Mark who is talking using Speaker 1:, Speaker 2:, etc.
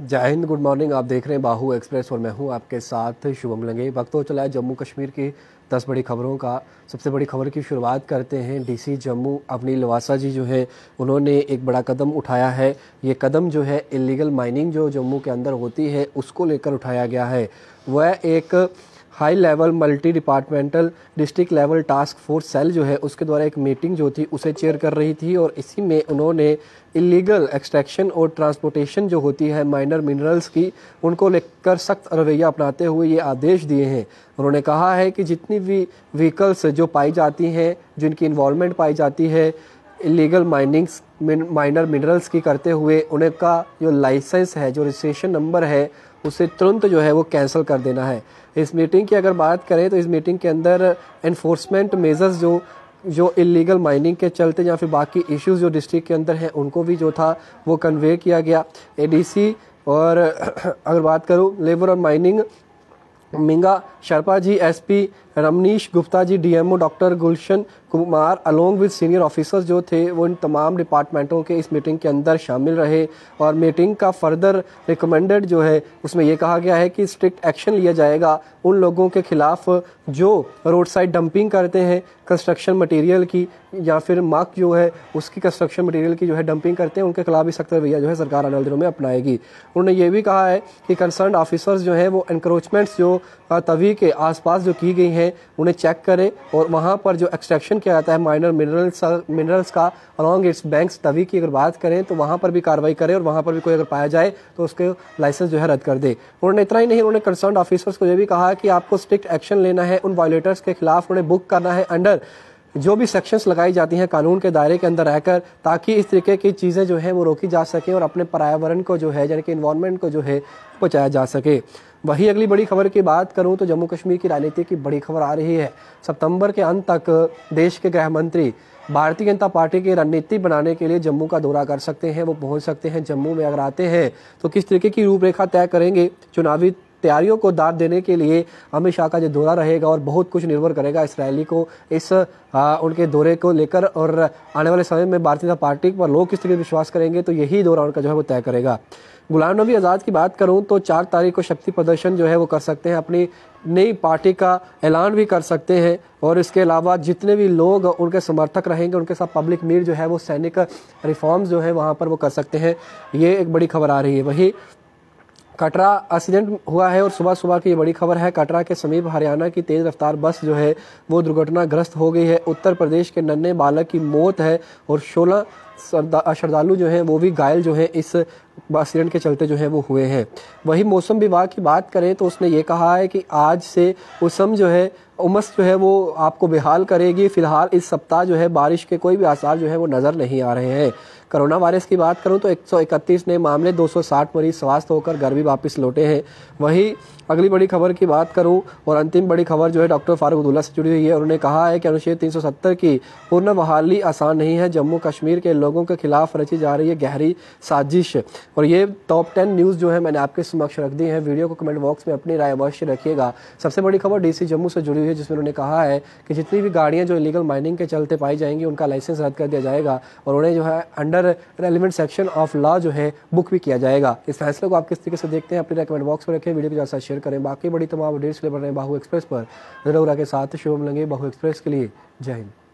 Speaker 1: जय Hind good morning आप देख रहे हैं बाहू एक्सप्रेस और मैं हूं आपके साथ शुभम लंगे वक्त हो चला है जम्मू कश्मीर की दस बड़ी खबरों का सबसे बड़ी खबर की शुरुआत करते हैं डीसी जम्मू अवनील लवासा जी जो है उन्होंने एक बड़ा कदम उठाया है ये कदम जो है इलीगल माइनिंग जो जम्मू के अंदर होती है उसको लेकर उठाया गया है वह एक high level multi departmental district level task force cell जो है उसके द्वारा एक मीटिंग जो थी उसे चेयर कर रही थी और इसी में उन्होंने इलीगल एक्सट्रैक्शन और ट्रांसपोर्टेशन जो होती है माइनर मिनरल्स की उनको लेकर सख्त रवैया अपनाते हुए ये आदेश दिए हैं उन्होंने कहा है कि जितनी भी व्हीकल्स जो पाई जाती हैं जिनकी इन्वॉलमेंट पाई जाती है इलीगल माइनिंग्स माइनर मिनरल्स की करते हुए उनका जो लाइसेंस है जो रजिस्ट्रेशन नंबर है उसे तुरंत जो है वो कैंसिल कर देना है इस मीटिंग की अगर बात करें तो इस मीटिंग के अंदर एनफोर्समेंट मेज़र्स जो जो इलीगल माइनिंग के चलते या फिर बाकी इश्यूज जो डिस्ट्रिक्ट के अंदर हैं उनको भी जो था वो कन्वे किया गया ए और अगर बात करूँ लेबर और mining Minga Sherpa ji SP Ramneesh Gupta ji DMO doctor Gulshan Kumar along with senior officers जो थे वो इन तमाम डिपार्टमेंटों के इस मीटिंग के अंदर शामिल रहे और मीटिंग का फर्दर रिकमेंडेड जो है उसमें यह कहा गया है कि स्ट्रिक्ट एक्शन लिया जाएगा उन लोगों के खिलाफ जो रोड साइड डंपिंग करते हैं कंस्ट्रक्शन मटेरियल की या फिर मार्क जो है उसकी कंस्ट्रक्शन मटेरियल की जो है डंपिंग करते हैं उनके खिलाफ भी सख्त रवैया जो है सरकार आने वाले दिनों में अपनाएगी उन्होंने ये भी कहा है कि कंसर्न ऑफिसर्स जो हैं वो इंक्रोचमेंट्स जो तवी के आसपास जो की गई हैं उन्हें चेक करें और वहाँ पर जो एक्सट्रैक्शन किया जाता है माइनर मिनरल्स मिनरल्स का अलॉन्ग इट्स बैंक्स तभी की अगर बात करें तो वहाँ पर भी कार्रवाई करें और वहाँ पर भी कोई अगर पाया जाए तो उसके लाइसेंस जो है रद्द कर दे उन्होंने इतना ही नहीं उन्होंने कंसर्न ऑफिसर्स को यह भी कहा कि आपको स्ट्रिक्ट एक्शन लेना है उन वायोलेटर्स के खिलाफ उन्हें बुक करना है अंडर जो भी सेक्शंस लगाई जाती हैं कानून के दायरे के अंदर रहकर ताकि इस तरीके की चीज़ें जो है वो रोकी जा सके और अपने पर्यावरण को जो है यानी कि इन्वायरमेंट को जो है बचाया जा सके वही अगली बड़ी खबर की बात करूं तो जम्मू कश्मीर की राजनीति की बड़ी खबर आ रही है सितंबर के अंत तक देश के गृह मंत्री भारतीय जनता पार्टी की रणनीति बनाने के लिए जम्मू का दौरा कर सकते हैं वो पहुंच सकते हैं जम्मू में अगर आते हैं तो किस तरीके की रूपरेखा तय करेंगे चुनावी तैयारियों को दाद देने के लिए अमित शाह का जो दौरा रहेगा और बहुत कुछ निर्भर करेगा इस रैली को इस आ, उनके दौरे को लेकर और आने वाले समय में भारतीय जनता पार्टी पर लोग किस तरीके विश्वास करेंगे तो यही दौरा उनका जो है वो तय करेगा गुलाम नबी आज़ाद की बात करूं तो चार तारीख को शक्ति प्रदर्शन जो है वो कर सकते हैं अपनी नई पार्टी का ऐलान भी कर सकते हैं और इसके अलावा जितने भी लोग उनके समर्थक रहेंगे उनके साथ पब्लिक मीट जो है वो सैनिक रिफॉर्म्स जो है वहाँ पर वो कर सकते हैं ये एक बड़ी खबर आ रही है वहीं कटरा एक्सीडेंट हुआ है और सुबह सुबह की ये बड़ी खबर है कटरा के समीप हरियाणा की तेज़ रफ्तार बस जो है वो दुर्घटनाग्रस्त हो गई है उत्तर प्रदेश के नन्हे बालक की मौत है और सोलह श्रद्धालु जो हैं वो भी घायल जो हैं इस एक्सीडेंट के चलते जो हैं वो हुए हैं वही मौसम विभाग की बात करें तो उसने ये कहा है कि आज से उसम जो है उमस जो है वो आपको बेहाल करेगी फिलहाल इस सप्ताह जो है बारिश के कोई भी आसार जो है वो नज़र नहीं आ रहे हैं कोरोना वायरस की बात करूं तो 131 नए मामले 260 मरीज स्वस्थ होकर घर भी वापस लौटे हैं वहीं अगली बड़ी खबर की बात करूं और अंतिम बड़ी खबर जो है डॉक्टर फारूक अब्दुल्ला से जुड़ी हुई है उन्होंने कहा है कि अनुच्छेद 370 की पूर्ण बहाली आसान नहीं है जम्मू कश्मीर के लोगों के खिलाफ रची जा रही है गहरी साजिश और ये टॉप टेन न्यूज़ जो है मैंने आपके समक्ष रख दी है वीडियो को कमेंट बॉक्स में अपनी राय अवश्य रखिएगा सबसे बड़ी खबर डीसी जम्मू से जुड़ी हुई है जिसमें उन्होंने कहा है कि जितनी भी गाड़ियाँ जो इलीगल माइनिंग के चलते पाई जाएंगी उनका लाइसेंस रद्द कर दिया जाएगा और उन्हें जो है under under relevant section of law जो है बुक भी किया जाएगा इस फैसले को आप किस तरीके से देखते हैं अपने रेकमेंड बॉक्स में रखें वीडियो के साथ शेयर करें बाकी बड़ी तमाम अपडेट्स के लिए बढ़ रहे हैं बाहू एक्सप्रेस पर जरूर आके साथ शुभम लगे बाहू एक्सप्रेस के लिए जय हिंद